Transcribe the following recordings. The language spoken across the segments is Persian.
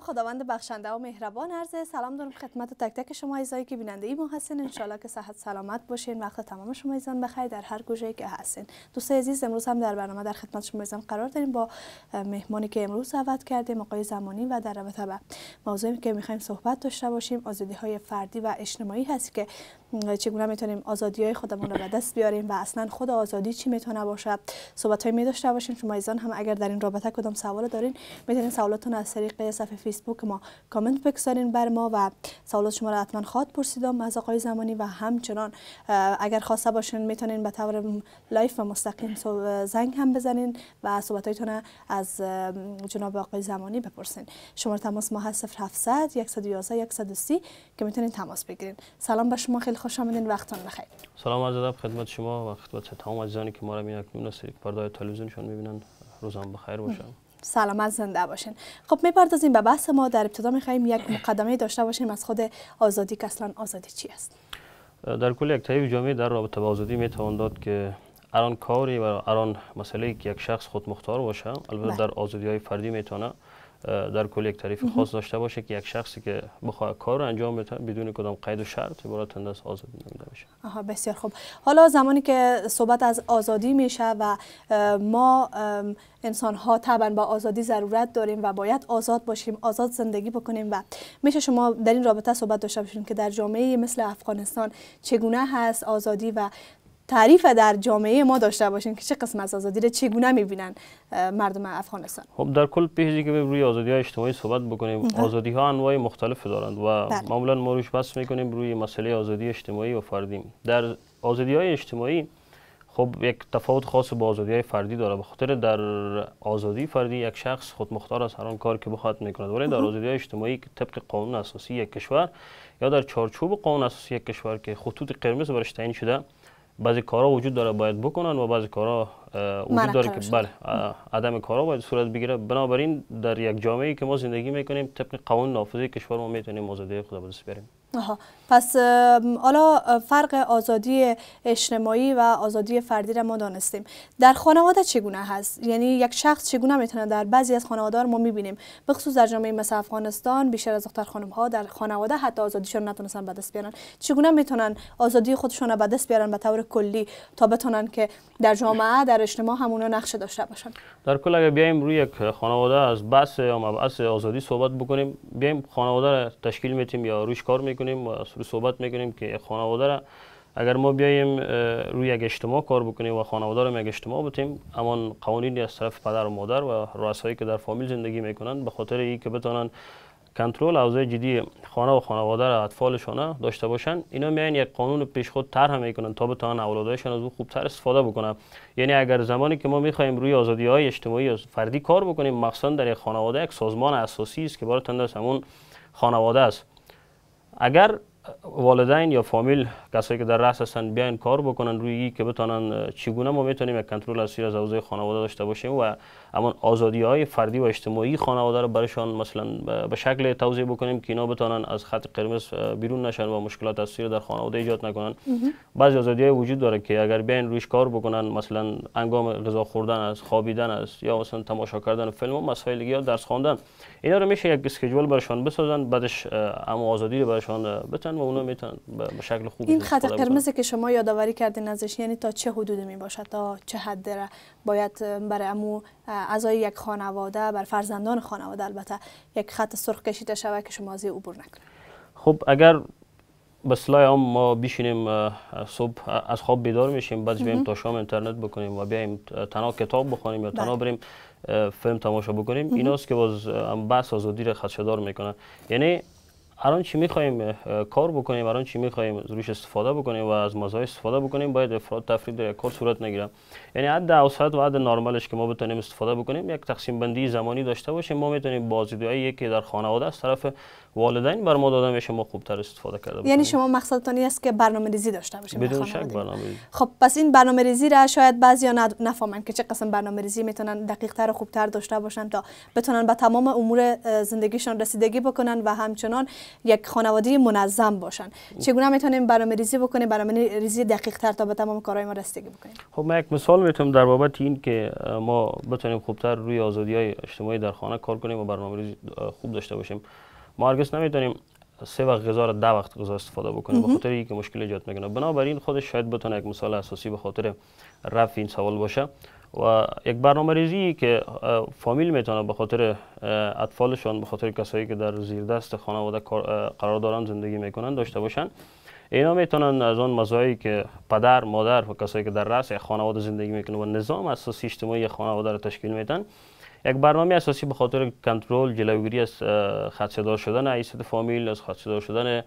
خداوند بخشنده و مهربان عرضه سلام دارم خدمت تک تک شما ایزایی که بیننده ای ما هستین انشالله که صحت سلامت باشین وقت تمام شما ایزان بخیر در هر گوشه که هستین دوست عزیز امروز هم در برنامه در خدمت شما ایزان قرار داریم با مهمانی که امروز دعوت کرده مقای زمانی و در رابطه با موضوعی که میخوایم صحبت داشته باشیم آزادی های فردی و اجتماعی هست که چگونه میتونیم آزادی های خودمون رو به دست بیاریم و اصلا خود آزادی چی میتونه باشه صحبت های می داشته باشیم شما ایزان هم اگر در این رابطه کدام سوال دارین میتونین سوالاتتون از طریق صفحه فیسبوک ما کامنت بگذارین بر ما و سوالات شما رو حتما خاط پرسیدم از آقای زمانی و همچنان اگر خواسته باشین میتونین به طور لایف و مستقیم زنگ هم بزنین و صحبت هایتون از جناب آقای زمانی بپرسین شماره تماس ما هست 0700 111 130 که میتونین تماس بگیرین سلام به شما خیلی خوش آمدین وقتتون بخیر سلام عرض ادب خدمت شما و خدمت تمام عزیزانی که ما را می اکنون پرده تلویزیون تلویزیونشان میبینن روزم بخیر باشم سلامت زنده باشین خب میپردازیم به بحث ما در ابتدا میخوایم یک مقدمه داشته باشیم از خود آزادی که اصلا آزادی چی است در کل یک تایب جامعه در رابطه با آزادی میتوان داد که اران کاری و اران مسئله که یک شخص خود مختار باشه البته بله. در آزادی های فردی میتونه در کل یک تعریف خاص داشته باشه که یک شخصی که بخواد کار رو انجام بده بدون کدام قید و شرط عبارت از آزادی نمیده بشه آها بسیار خوب حالا زمانی که صحبت از آزادی میشه و ما انسان ها طبعا با آزادی ضرورت داریم و باید آزاد باشیم آزاد زندگی بکنیم و میشه شما در این رابطه صحبت داشته باشیم که در جامعه مثل افغانستان چگونه هست آزادی و تعریف در جامعه ما داشته باشین که چه قسم از آزادی را چگونه میبینن مردم افغانستان خب در کل پیشی که روی آزادی های اجتماعی صحبت بکنیم بله. آزادی ها انواع مختلف دارند و بله. معمولا ما روش بس میکنیم روی مسئله آزادی اجتماعی و فردی در آزادی های اجتماعی خب یک تفاوت خاص با آزادی های فردی داره به خاطر در آزادی فردی یک شخص خود مختار از هر آن کار که بخواد میکنه ولی در آزادی های اجتماعی طبق قانون اساسی یک کشور یا در چارچوب قانون اساسی یک کشور که خطوط قرمز برش تعیین شده بعضی کارا وجود داره باید بکنن و بعضی کارا وجود داره که بله عدم کارا باید صورت بگیره بنابراین در یک جامعه که ما زندگی میکنیم طبق قانون نافذه کشور ما میتونیم آزادی خود به دست آها. پس حالا فرق آزادی اجتماعی و آزادی فردی را ما دانستیم در خانواده چگونه هست یعنی یک شخص چگونه میتونه در بعضی از خانواده ما میبینیم بخصوص در جامعه مثل افغانستان بیشتر از دختر خانم ها در خانواده حتی آزادیشون نتونستن به دست بیارن چگونه میتونن آزادی خودشون را به دست بیارن به طور کلی تا بتونن که در جامعه در اجتماع همونا نقش داشته باشن در کل اگر بیایم روی یک خانواده از بحث یا آزادی صحبت بکنیم بیایم خانواده را تشکیل میتیم یا روش کار میکنیم میکنیم و رو صحبت میکنیم که خانواده را اگر ما بیاییم روی یک اجتماع کار بکنیم و خانواده رو یک اجتماع بتیم اما قوانینی از طرف پدر و مادر و رؤسایی که در فامیل زندگی میکنند به خاطر ای که بتونن کنترل اوضاع جدی خانه و خانواده را اطفالشان داشته باشن اینا میان یک قانون پیش خود طرح میکنن تا بتونن اولادایشان از او خوبتر استفاده بکنن یعنی اگر زمانی که ما میخوایم روی آزادی های اجتماعی و فردی کار بکنیم مخصوصا در یک خانواده یک سازمان اساسی است که برای همون خانواده است اگر والدین یا فامیل کسایی که در رأس هستند بیاین کار بکنن روی که بتونن چگونه ما میتونیم یک کنترل سیر از حوزه خانواده داشته باشیم و اما آزادی های فردی و اجتماعی خانواده رو برایشان مثلا به شکل توضیح بکنیم که اینا بتونن از خط قرمز بیرون نشن و مشکلات از سیر در خانواده ایجاد نکنن بعضی آزادی های وجود داره که اگر بیاین رویش کار بکنن مثلا انگام غذا خوردن از خوابیدن است یا مثلا تماشا کردن فیلم و مسائل درس خواندن اینا رو میشه یک اسکیجول برشان بسازن بعدش اما آزادی رو برشان بتن و اونا میتونن به شکل خوب این خط قرمز که شما یادآوری کردین ازش یعنی تا چه حدود می باشد تا چه حد را باید برای امو اعضای یک خانواده بر فرزندان خانواده البته یک خط سرخ کشیده شود که شما از عبور نکنید خب اگر به صلاح هم ما بشینیم صبح از خواب بیدار میشیم بعد بریم تا شام اینترنت بکنیم و بیایم تنها کتاب بخونیم یا بله. تنها بریم فیلم تماشا بکنیم ایناست که باز بحث آزادی را خدشدار میکنه یعنی هران چی میخوایم کار بکنیم الان چی میخوایم روش استفاده بکنیم و از مزای استفاده بکنیم باید افراد تفرید در کار صورت نگیره یعنی حد اوسط و حد نرمالش که ما بتونیم استفاده بکنیم یک تقسیم بندی زمانی داشته باشیم ما میتونیم بازیدوهایی که در خانواده از طرف والدین بر ما دادن میشه شما خوبتر استفاده کرده بکنیم. یعنی شما مقصدتان است که برنامه ریزی داشته باشیم بدون شک برنامه ریزی. خب پس این برنامه ریزی را شاید ها نفهمند که چه قسم برنامه ریزی میتونن دقیق تر و خوبتر داشته باشند تا بتونن به تمام امور زندگیشان رسیدگی بکنن و همچنان یک خانواده منظم باشن چگونه میتونیم برنامه ریزی بکنیم برنامه ریزی دقیق تر تا به تمام کارهای ما رسیدگی بکنیم خب من یک مثال میتونم در بابت این که ما بتونیم خوبتر روی آزادی های اجتماعی در خانه کار کنیم و برنامه ریزی خوب داشته باشیم ما هرگز نمیتونیم سه وقت غذا رو ده وقت غذا استفاده بکنیم به خاطر که مشکل ایجاد میکنه بنابراین خودش شاید بتونه یک مثال اساسی به خاطر رفع این سوال باشه و یک برنامه که فامیل میتونه به خاطر اطفالشان به خاطر کسایی که در زیر دست خانواده قرار دارن زندگی میکنن داشته باشن اینا میتونن از آن مزایایی که پدر مادر و کسایی که در رأس خانواده زندگی میکنن و نظام اساسی اجتماعی خانواده رو تشکیل میدن یک برنامه اساسی به خاطر کنترل جلوگیری از دار شدن عیسد فامیل از دار شدن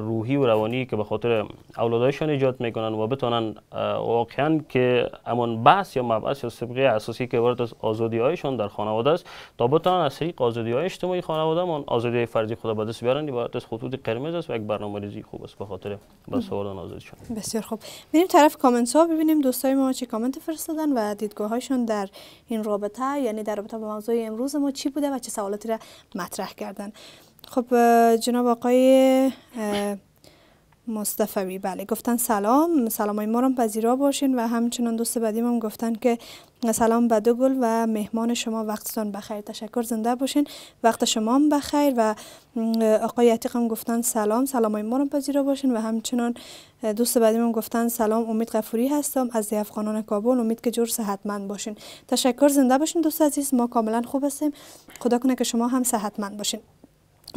روحی و روانی که به خاطر اولادایشان ایجاد میکنن و بتونن واقعا که امون بحث یا مبحث یا سبقه اساسی که وارد از آزادی هایشان در خانواده است تا بتونن از طریق آزادی های اجتماعی خانواده من آزادی فردی خود به دست بیارن عبارت از خطوط قرمز است و یک برنامه خوب است به خاطر بس آزادیشان بسیار خوب میریم طرف کامنت ها ببینیم دوستای ما چه کامنت فرستادن و دیدگاه هایشان در این رابطه یعنی در رابطه با موضوع امروز ما چی بوده و چه سوالاتی را مطرح کردن خب جناب آقای مصطفی بله گفتن سلام سلام های ما را پذیرا باشین و همچنان دوست بدیم هم گفتن که سلام دو گل و مهمان شما وقتتان بخیر تشکر زنده باشین وقت شما هم بخیر و آقای عتیق هم گفتن سلام سلام های ما پذیرا باشین و همچنان دوست بعدی گفتن سلام امید غفوری هستم از افغانان کابل امید که جور صحتمند باشین تشکر زنده باشین دوست عزیز ما کاملا خوب هستیم خدا کنه که شما هم صحتمند باشین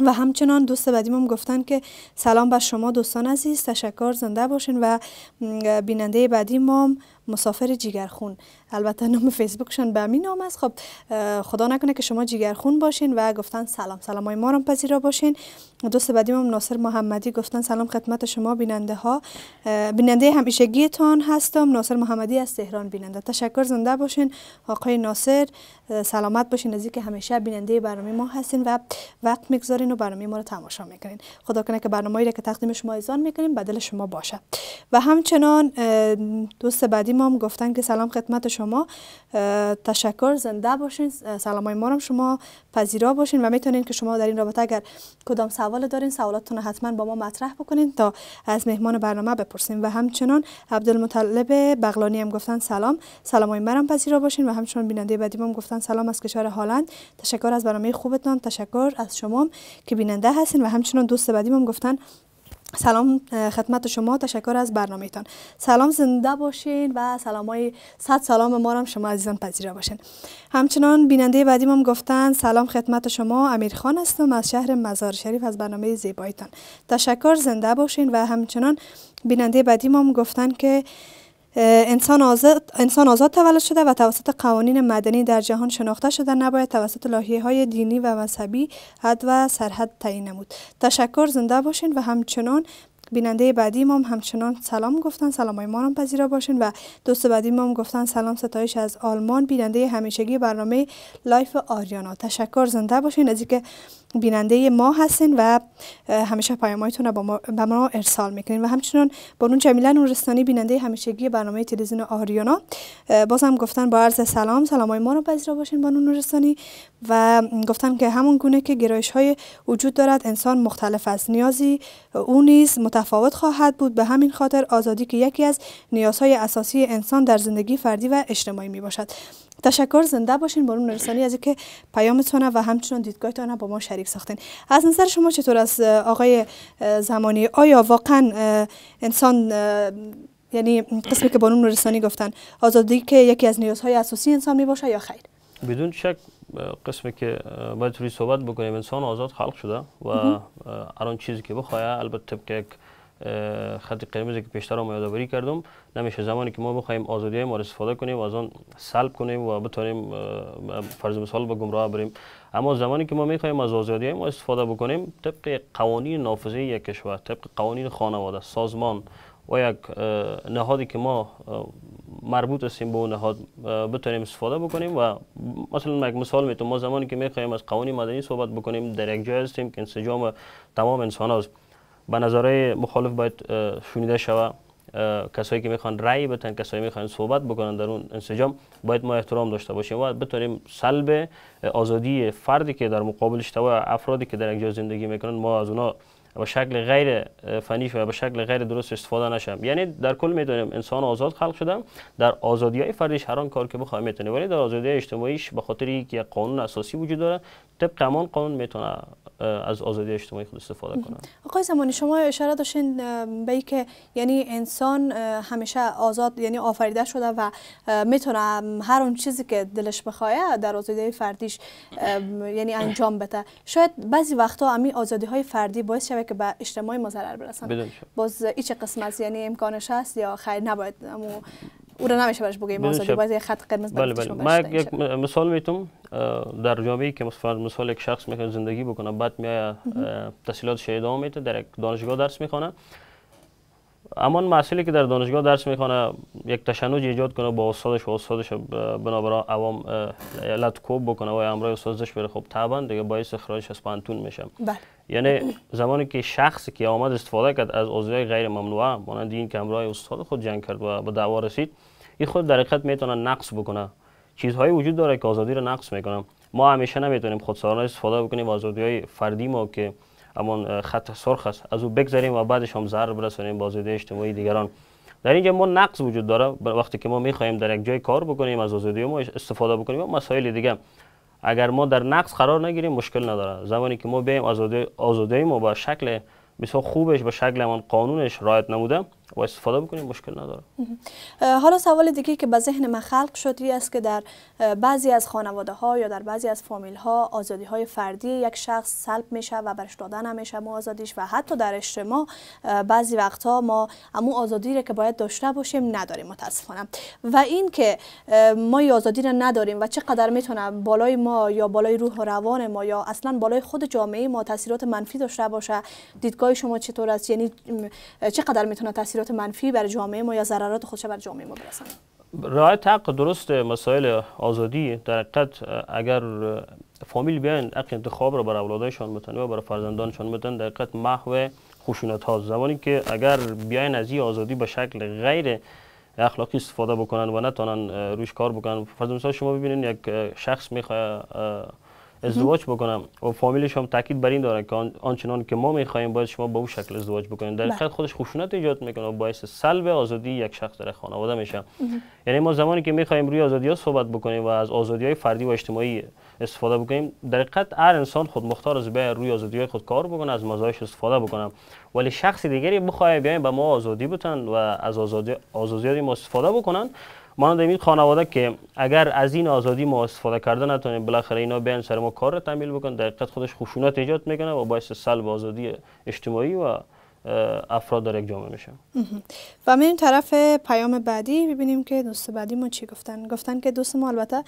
و همچنان دوست هم گفتن که سلام بر شما دوستان عزیز تشکر زنده باشین و بیننده بعدی ما مسافر جیگرخون البته نام فیسبوکشان به امین نام است خب خدا نکنه که شما جیگرخون باشین و گفتن سلام سلام های ما را پذیرا باشین دوست بعدیم هم ناصر محمدی گفتن سلام خدمت شما بیننده ها بیننده تان هستم ناصر محمدی از تهران بیننده تشکر زنده باشین آقای ناصر سلامت باشین از که همیشه بیننده برنامه ما هستین و وقت میگذارین و برنامه ما رو تماشا میکنین خدا کنه که برنامه‌ای را که تقدیم شما ایزان میکنیم بدل شما باشه و همچنان دوست بعدی ما هم گفتن که سلام خدمت شما تشکر زنده باشین سلام های ما هم شما پذیرا باشین و میتونین که شما در این رابطه اگر کدام سوال دارین سوالاتتون حتما با ما مطرح بکنین تا از مهمان برنامه بپرسیم و همچنان عبدالمطلب بغلانی هم گفتن سلام سلام های مارم پذیرا باشین و همچنان بیننده بعدی هم گفتن سلام از کشور هلند تشکر از برنامه خوبتان تشکر از شما که بیننده هستین و همچنان دوست بعدی هم گفتن سلام خدمت شما تشکر از برنامه سلام زنده باشین و سلام های صد سلام ما هم شما عزیزان پذیرا باشین همچنان بیننده بعدی هم گفتن سلام خدمت شما امیر خان هستم از شهر مزار شریف از برنامه زیبایتان تشکر زنده باشین و همچنان بیننده بعدی هم گفتن که انسان آزاد, انسان آزاد تولد شده و توسط قوانین مدنی در جهان شناخته شده نباید توسط لاحیه های دینی و مذهبی حد و سرحد تعیین نمود تشکر زنده باشین و همچنان بیننده بعدی ما همچنان سلام گفتن سلام های ما هم پذیرا باشین و دوست بعدی ما هم گفتن سلام ستایش از آلمان بیننده همیشگی برنامه لایف آریانا تشکر زنده باشین از اینکه بیننده ما هستین و همیشه پیامایتون رو به ما ارسال میکنین و همچنین بانون جمیله نورستانی بیننده همیشگی برنامه تلویزیون آریانا باز هم گفتن با عرض سلام سلامای ما رو پذیرا باشین بانون نورستانی و گفتن که همون گونه که گرایش های وجود دارد انسان مختلف است نیازی او نیز متفاوت خواهد بود به همین خاطر آزادی که یکی از نیازهای اساسی انسان در زندگی فردی و اجتماعی می باشد تشکر زنده باشین برون نرسانی از اینکه پیامتون و همچنان دیدگاهتان با ما شریک ساختین از نظر شما چطور از آقای زمانی آیا واقعا انسان یعنی قسمی که برون نرسانی گفتن آزادی که یکی از نیازهای اساسی انسان می باشه یا خیر بدون شک قسمی که باید صحبت بکنیم انسان آزاد خلق شده و هر چیزی که بخواه البته که یک خط قرمز که پیشتر هم یادآوری کردم نمیشه زمانی که ما بخوایم آزادی ما را استفاده کنیم و از آن سلب کنیم و بتونیم فرض مثال به گمراه بریم اما زمانی که ما میخوایم از آزادی ما استفاده بکنیم طبق قوانین نافذه یک کشور طبق قوانین خانواده سازمان و یک نهادی که ما مربوط هستیم به اون نهاد بتونیم استفاده بکنیم و مثلا یک مثال میتونم ما زمانی که میخوایم از قوانین مدنی صحبت بکنیم در یک جای هستیم که انسجام تمام انسان به نظرهای مخالف باید شنیده شوه کسایی که میخوان رای بتن کسایی میخوان صحبت بکنن در اون انسجام باید ما احترام داشته باشیم و بتونیم سلب آزادی فردی که در مقابلش تو افرادی که در یک جا زندگی میکنن ما از اونا به شکل غیر فنی و به شکل غیر درست استفاده نشم یعنی در کل میدونیم انسان آزاد خلق شده در آزادی های فردیش هر کار که بخواد میتونه ولی در آزادی اجتماعیش به خاطر یک قانون اساسی وجود داره طبق قانون میتونه از آزادی اجتماعی خود استفاده کنند آقای زمانی شما اشاره داشتین به که یعنی انسان همیشه آزاد یعنی آفریده شده و میتونه هر اون چیزی که دلش بخواه در آزادی فردیش یعنی انجام بده شاید بعضی وقتها همین آزادی های فردی باعث شده که به اجتماعی ما ضرر باز این چه قسمت یعنی امکانش هست یا خیر نباید او را نمیشه برش بگیم آزادی خط قرمز بله بله من یک مثال میتونم در جامعه که مثال یک شخص میخواد زندگی بکنه بعد میای تحصیلات شهیدان میته در یک دانشگاه درس میخونه اما مسئله که در دانشگاه درس میخونه یک تشنج ایجاد کنه با استادش و استادش بنابرا عوام علت کوب بکنه و امرای استادش بره خب طبعا دیگه باعث اخراجش از پانتون میشه بله. یعنی زمانی که شخصی که آمد استفاده کرد از عضوی غیر ممنوعه مانند این که امرای استاد خود جنگ کرد و به دعوا رسید این خود در حقیقت میتونه نقص بکنه چیزهایی وجود داره که آزادی رو نقص میکنه ما همیشه نمیتونیم خودسرانه استفاده بکنیم آزادی های فردی ما که اما خط سرخ است از او بگذاریم و بعدش هم ضرر برسونیم با آزادی اجتماعی دیگران در اینجا ما نقص وجود داره وقتی که ما میخواهیم در یک جای کار بکنیم از آزادی ما استفاده بکنیم و مسائل دیگه اگر ما در نقص قرار نگیریم مشکل نداره زمانی که ما بیم آزادی آزادی ما با شکل بسیار خوبش با شکل قانونش رایت نموده و استفاده بکنیم مشکل نداره حالا سوال دیگه که به ذهن من خلق شد است که در بعضی از خانواده ها یا در بعضی از فامیل ها آزادی های فردی یک شخص سلب میشه و برش دادن همیشه ما آزادیش و حتی در اجتماع بعضی وقتها ما امو آزادی را که باید داشته باشیم نداریم متاسفانه و این که ما آزادی را نداریم و چقدر میتونه بالای ما یا بالای روح و روان ما یا اصلا بالای خود جامعه ما تاثیرات منفی داشته باشه دیدگاه شما چطور است یعنی چقدر میتونه تاثیر تاثیرات منفی بر جامعه ما یا ضررات خودش بر جامعه ما برسانه رعایت حق درست مسائل آزادی در حقیقت اگر فامیل بیان حق انتخاب را بر اولادایشان بتن و بر فرزندانشان بتن در حقیقت محو خشونت ها زمانی که اگر بیان از این آزادی به شکل غیر اخلاقی استفاده بکنن و نتونن روش کار بکنن فرض مثال شما ببینید یک شخص میخواد ازدواج بکنم و فامیلش هم تاکید بر این داره که آنچنان که ما میخوایم باید شما با او شکل ازدواج بکنید در حقیقت بله. خودش خشونت ایجاد میکنه و باعث سلب آزادی یک شخص در خانواده میشه یعنی ما زمانی که میخوایم روی آزادی ها صحبت بکنیم و از آزادی های فردی و اجتماعی استفاده بکنیم در حقیقت هر انسان خود مختار از به روی آزادی های خود کار بکنه از مزایاش استفاده بکنم. ولی شخص دیگری بخواد بیایم به ما آزادی بدن و از آزادی آزادی ما استفاده بکنن ما این خانواده که اگر از این آزادی ما استفاده کرده نتونیم بالاخره اینا بیان سر ما کار رو تعمیل بکن دقیقت خودش خشونت ایجاد میکنه و باعث سلب آزادی اجتماعی و افراد در یک جامعه میشه و این طرف پیام بعدی ببینیم که دوست بعدی ما چی گفتن گفتن که دوست ما البته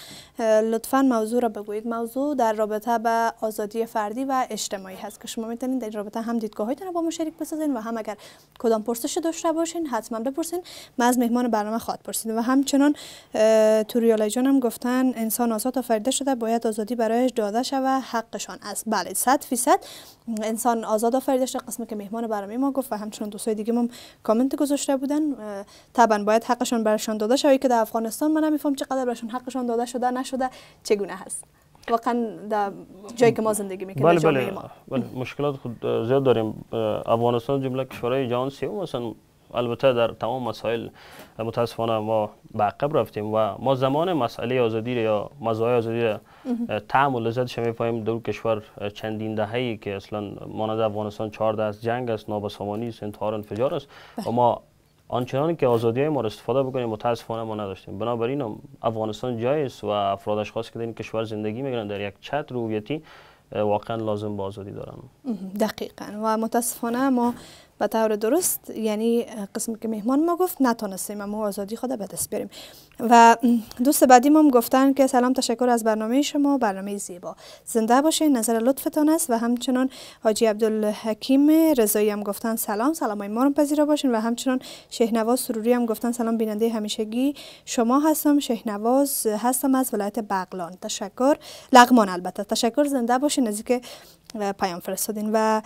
لطفا موضوع را بگویید موضوع در رابطه با آزادی فردی و اجتماعی هست که شما میتونید در این رابطه هم دیدگاه را با ما شریک بسازین و هم اگر کدام پرسش داشته باشین حتما بپرسین ما از مهمان برنامه خواهد پرسید و همچنان توریالای جان هم گفتن انسان آزاد فرده شده باید آزادی برایش داده شود حقشان است بله 100 فیصد انسان آزاد آفریده شده قسمی که مهمان برنامه ما گفت و همچنان دوستای دیگه هم کامنت گذاشته بودن طبعا باید حقشان برشان داده شوی که در افغانستان من نمیفهم چقدر برشان حقشان داده شده نشده چگونه هست واقعا در جایی که ما زندگی میکنیم بله بله. بله, مشکلات خود زیاد داریم افغانستان جمله کشورهای جهان سیوم مثلا البته در تمام مسائل متاسفانه ما به عقب رفتیم و ما زمان مسئله آزادی یا مزایای آزادی را و و لذتش میفهمیم در کشور چندین دهه‌ای که اصلا مانند افغانستان 14 از جنگ است نابسامانی است انتحار انفجار است و بله. ما آنچنان که آزادی ما را استفاده بکنیم متاسفانه ما نداشتیم بنابراین افغانستان جایی است و افراد اشخاص که در این کشور زندگی میکنن در یک چتر رویتی واقعا لازم به آزادی دارن دقیقا و متاسفانه ما به طور درست یعنی قسم که مهمان ما گفت نتونستیم ما آزادی خود به دست بریم و دوست بعدی ما گفتن که سلام تشکر از برنامه شما برنامه زیبا زنده باشین نظر لطفتان است و همچنان حاجی عبدالحکیم رضایی هم گفتن سلام سلام ما رو پذیرا باشین و همچنان شهنواز سروری هم گفتن سلام بیننده همیشگی شما هستم شهنواز هستم از ولایت بغلان تشکر لغمان البته تشکر زنده باشین از اینکه پیام فرستادین و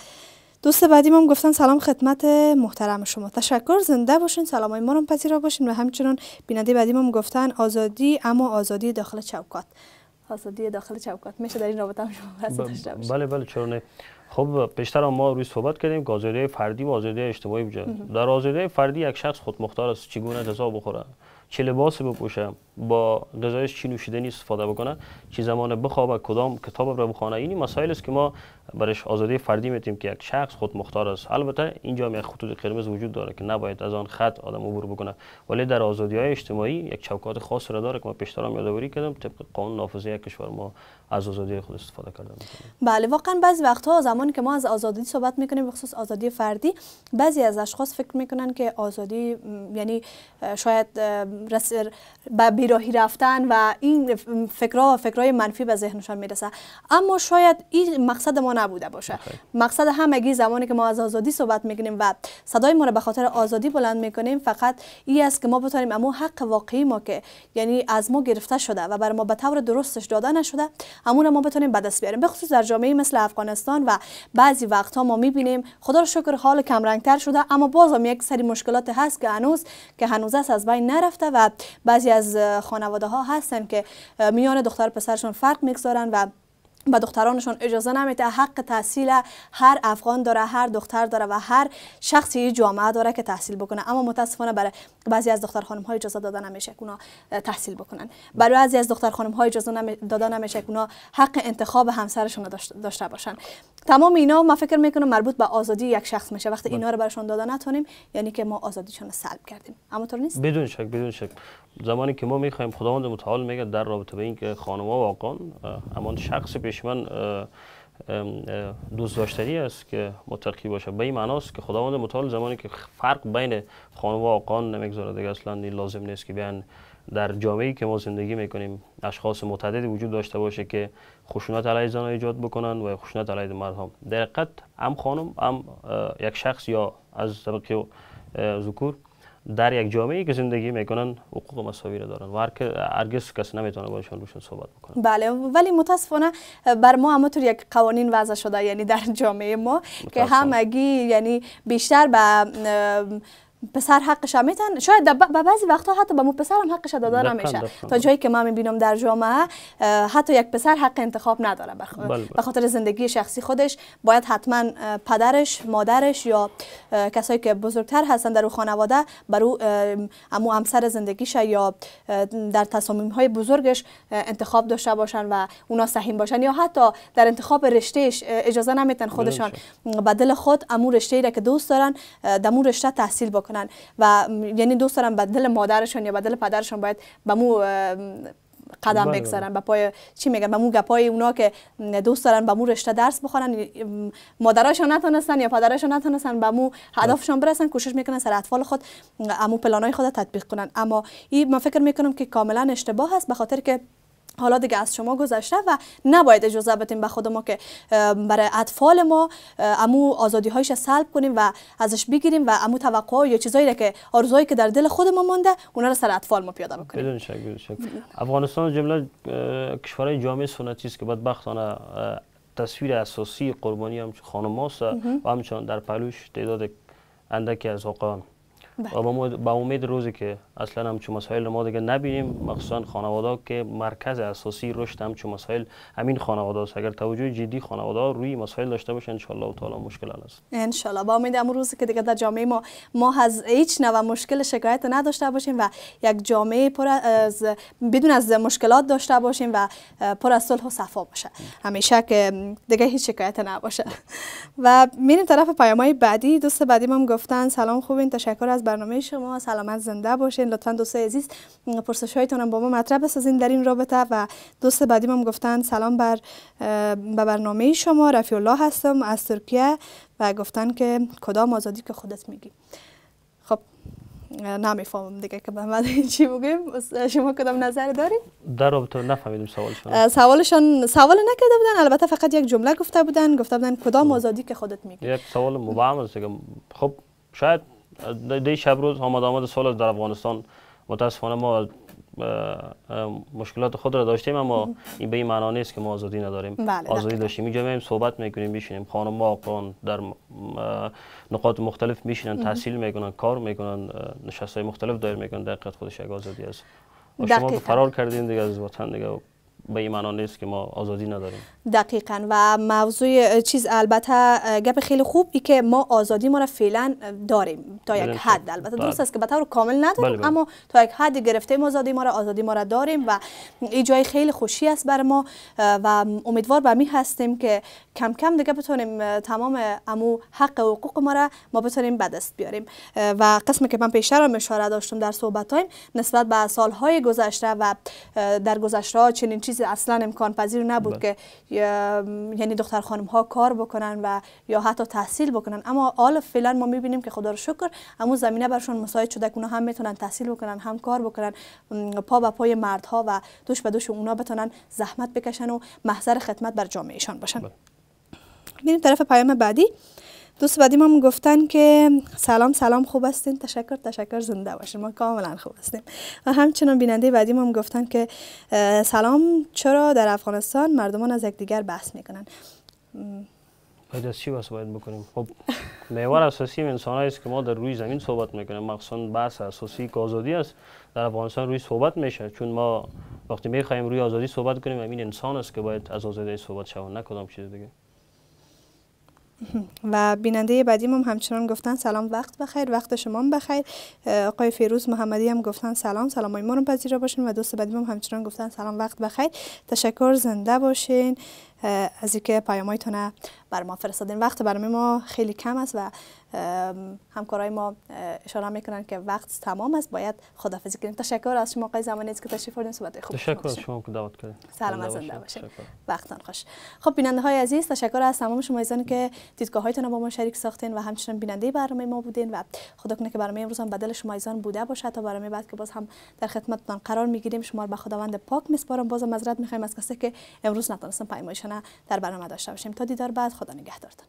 دوست بعدی هم گفتن سلام خدمت محترم شما تشکر زنده باشین سلام های ما رو پذیرا باشین و همچنان بیننده بعدی هم گفتن آزادی اما آزادی داخل چوکات آزادی داخل چوکات میشه در این رابطه هم شما داشته بله بله چرا نه خب بیشتر ما روی صحبت کردیم که آزادی فردی و آزادی اجتماعی در آزادی فردی یک شخص خود مختار است چگونه جزا بخوره چه لباسی بپوشه با غذایش چی نوشیدنی استفاده بکنه چی زمان بخوابه کدام کتاب را بخونه این مسائل است که ما برش آزادی فردی میتیم که یک شخص خود مختار است البته اینجا می خطوط قرمز وجود داره که نباید از آن خط آدم عبور بکنه ولی در آزادی های اجتماعی یک چوکات خاص را داره که ما پیشتر هم یادآوری کردم طبق قانون نافذه یک کشور ما از آزادی خود استفاده کردم بله واقعا بعضی وقتها زمانی که ما از آزادی صحبت میکنیم بخصوص خصوص آزادی فردی بعضی از اشخاص فکر میکنن که آزادی یعنی شاید رس... بیراهی رفتن و این فکرها و فکرهای منفی به ذهنشان میرسه اما شاید این مقصد ما نبوده باشه مقصد همگی زمانی که ما از آزادی صحبت میکنیم و صدای ما را به خاطر آزادی بلند میکنیم فقط این است که ما بتونیم اما حق واقعی ما که یعنی از ما گرفته شده و بر ما به طور درستش داده نشده همون ما بتونیم به دست بیاریم بخصوص در جامعه مثل افغانستان و بعضی وقتها ما میبینیم خدا رو شکر حال تر شده اما باز هم یک سری مشکلات هست که هنوز که هنوز از بین نرفته و بعضی از خانواده ها هستن که میان دختر پسرشون فرق میگذارن و به دخترانشان اجازه نمیده حق تحصیل هر افغان داره هر دختر داره و هر شخصی جامعه داره که تحصیل بکنه اما متاسفانه برای بعضی از دختر خانم های اجازه داده نمیشه که اونا تحصیل بکنن برای بعضی از دختر خانم های اجازه داده نمیشه که اونا حق انتخاب همسرشون داشته باشن تمام اینا ما فکر میکنم مربوط به آزادی یک شخص میشه وقتی اینا رو برشون داده نتونیم یعنی که ما آزادیشون سلب کردیم اما طور نیست بدون شک بدون شک زمانی که ما میخوایم خداوند متعال میگه در رابطه به اینکه خانم ها واقعا همان شخص شما دوست داشتنی است که متقی باشه به این معناست که خداوند متعال زمانی که فرق بین خانم و آقان نمیگذاره دیگه اصلا لازم نیست که بیان در جامعه‌ای که ما زندگی میکنیم اشخاص متعددی وجود داشته باشه که خشونت علیه زن ایجاد بکنن و خشونت علی مردها در حقیقت هم خانم هم یک شخص یا از طبقه ذکور در یک جامعه که زندگی میکنن حقوق مساوی را دارن و هر هرگز کس نمیتونه باشون روشون صحبت بکنه بله ولی متاسفانه بر ما همطور یک قوانین وضع شده یعنی در جامعه ما متاسفانه. که همگی یعنی بیشتر به پسر حقش میتن شاید به بعضی وقتها حتی به مو هم حقش داده نمیشه تا جایی که ما میبینم در جامعه حتی یک پسر حق انتخاب نداره بله، بله. به خاطر زندگی شخصی خودش باید حتما پدرش مادرش یا کسایی که بزرگتر هستن در او خانواده بر او امو همسر زندگیش یا در تصامیم های بزرگش انتخاب داشته باشن و اونا سهیم باشن یا حتی در انتخاب رشتهش اجازه نمیتن خودشان به دل خود امو رشته را که دوست دارن دمو رشته تحصیل بکنن و یعنی دوست دارن به دل مادرشان یا به دل پدرشان باید به مو قدم بله، بگذارن به پای چی میگن به مو گپای اونا که دوست دارن به مو رشته درس بخورن مادرشون نتونستن یا پدرشون نتونستن به مو هدفشون برسن کوشش میکنن سر اطفال خود امو پلانای خود تطبیق کنن اما این من فکر میکنم که کاملا اشتباه است به خاطر که حالا دیگه از شما گذشته و نباید اجازه بدیم به خود ما که برای اطفال ما امو آزادی هایش سلب کنیم و ازش بگیریم و امو توقع یا چیزایی که آرزوی که در دل خود ما مانده اونا را سر اطفال ما پیاده بکنیم بدون شک افغانستان جمله کشورهای جامعه سنتی است که بدبختانه تصویر اساسی قربانی هم خانم ماست و همچنان در پلوش تعداد اندکی از حقان بله. و با, امید روزی که اصلا هم چی مسائل ما دیگه نبینیم مخصوصا خانواده که مرکز اساسی رشد چون مسائل همین خانواده است اگر توجه جدی خانواده روی مسائل داشته باشه ان شاء الله تعالی مشکل حل است ان شاء الله با امید امروز که دیگه در جامعه ما ما از هیچ نوع مشکل شکایت نداشته باشیم و یک جامعه پر بدون از مشکلات داشته باشیم و پر از صلح و صفا باشه همیشه که دیگه هیچ شکایت نباشه و میریم طرف پیامای بعدی دوست بعدی ما گفتن سلام خوبین تشکر از برنامه شما سلامت زنده باشین لطفا دوست عزیز پرسش هم با ما مطرح بسازین در این رابطه و دوست بعدی هم گفتن سلام بر به برنامه شما رفیع الله هستم از ترکیه و گفتن که کدام آزادی که خودت میگی خب نمیفهمم دیگه که بعد چی بگیم شما کدام نظر دارید در رابطه نفهمیدم سوالشون سوالشون سوال نکرده بودن البته فقط یک جمله گفته بودن گفته بودن کدام خب. آزادی که خودت میگی یک سوال مبهم است خب شاید دی شب روز آمد آمد سال در افغانستان متاسفانه ما مشکلات خود را داشتیم اما این به این معنا نیست که ما آزادی نداریم بله آزادی داشتیم اینجا میایم صحبت میکنیم میشینیم خانم آقان در نقاط مختلف میشینن تحصیل میکنن کار میکنن نشست های مختلف دایر میکنن دقیقت خودش یک آزادی است شما فرار کردین دیگه از وطن دیگه به این معنا نیست که ما آزادی نداریم دقیقا و موضوع چیز البته گپ خیلی خوب ای که ما آزادی ما را فعلا داریم تا یک حد البته درست بله. است که به طور کامل نداریم بله، بله. اما تا یک حد گرفته آزادی ما را آزادی ما را داریم و این جای خیلی خوشی است بر ما و امیدوار به می هستیم که کم کم دیگه بتونیم تمام امو حق و حقوق ما را ما بتونیم به دست بیاریم و قسمی که من پیشتر هم اشاره داشتم در صحبت هایم نسبت به سالهای گذشته و در گذشته چنین چیز اصلا امکان پذیر نبود بله. که یعنی دختر خانم ها کار بکنن و یا حتی تحصیل بکنن اما حال فعلا ما میبینیم که خدا رو شکر امو زمینه برشون مساعد شده که هم میتونن تحصیل بکنن هم کار بکنن پا به پای مردها و دوش به دوش اونا بتونن زحمت بکشن و محضر خدمت بر جامعه باشن بله. میریم طرف پیام بعدی دوست بعدی ما گفتن که سلام سلام خوب هستین تشکر تشکر زنده باشین ما کاملا خوب هستیم و همچنان بیننده بعدی ما گفتن که سلام چرا در افغانستان مردمان از یکدیگر بحث میکنن باید از چی باید بکنیم خب محور اساسی انسان است که ما در روی زمین صحبت میکنیم مخصوصا بحث اساسی که آزادی است در افغانستان روی صحبت میشه چون ما وقتی میخوایم روی آزادی صحبت کنیم همین انسان است که باید از آزادی صحبت شود نه چیز دیگه و بیننده بعدی هم همچنان گفتن سلام وقت بخیر وقت شما بخیر آقای فیروز محمدی هم گفتن سلام سلام های ما رو پذیرا باشین و دوست بعدی هم همچنان گفتن سلام وقت بخیر تشکر زنده باشین از اینکه پیامایتون بر ما فرستادین وقت برای ما خیلی کم است و همکارای ما اشاره میکنن که وقت تمام است باید خدافظی کنیم تشکر از شما آقای زمانی که تشریف آوردین صحبت خوب تشکر از شما که دعوت کردین سلام زنده باشه وقتتون خوش خب بیننده های عزیز تشکر از تمام شما عزیزان که دیدگاه هایتون با ما شریک ساختین و همچنین بیننده برنامه ما بودین و خدا کنه که برنامه امروز هم بدل شما ایزان بوده باشه تا برنامه بعد که باز هم در خدمتتان قرار میگیریم شما رو به خداوند پاک میسپارم هم معذرت میخوایم از کسی که امروز نتونستم پیمایشانه در برنامه داشته باشیم تا دیدار بعد خداني قحدرتن